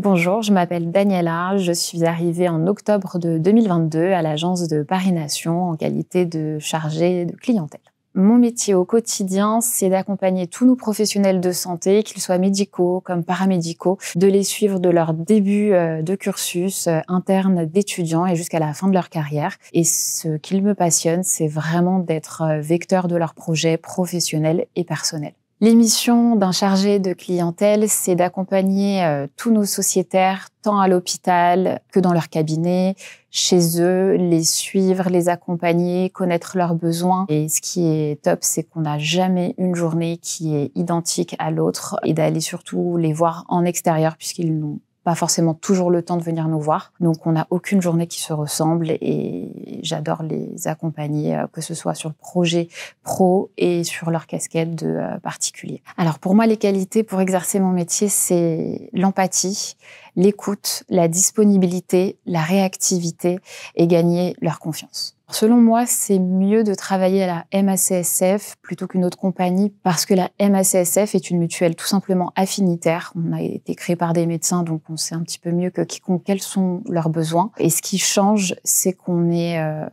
Bonjour, je m'appelle Daniela, je suis arrivée en octobre de 2022 à l'agence de Paris Nation en qualité de chargée de clientèle. Mon métier au quotidien, c'est d'accompagner tous nos professionnels de santé, qu'ils soient médicaux comme paramédicaux, de les suivre de leur début euh, de cursus euh, interne d'étudiants et jusqu'à la fin de leur carrière. Et ce qui me passionne, c'est vraiment d'être euh, vecteur de leurs projets professionnels et personnels. L'émission d'un chargé de clientèle, c'est d'accompagner euh, tous nos sociétaires, tant à l'hôpital que dans leur cabinet, chez eux, les suivre, les accompagner, connaître leurs besoins. Et ce qui est top, c'est qu'on n'a jamais une journée qui est identique à l'autre et d'aller surtout les voir en extérieur puisqu'ils n'ont pas forcément toujours le temps de venir nous voir. Donc on n'a aucune journée qui se ressemble et j'adore les accompagner, euh, que ce soit sur le projet pro et sur leur casquette de euh, particulier. Alors pour moi, les qualités pour exercer mon métier, c'est l'empathie, l'écoute, la disponibilité, la réactivité et gagner leur confiance. Selon moi, c'est mieux de travailler à la MACSF plutôt qu'une autre compagnie parce que la MACSF est une mutuelle tout simplement affinitaire. On a été créé par des médecins, donc on sait un petit peu mieux que quiconque quels sont leurs besoins. Et ce qui change, c'est qu'on est, euh,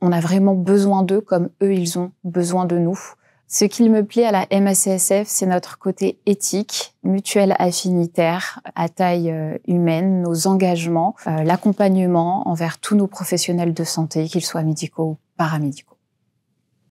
on a vraiment besoin d'eux comme eux, ils ont besoin de nous. Ce qu'il me plaît à la MACSF, c'est notre côté éthique, mutuel affinitaire, à taille euh, humaine, nos engagements, euh, l'accompagnement envers tous nos professionnels de santé, qu'ils soient médicaux ou paramédicaux.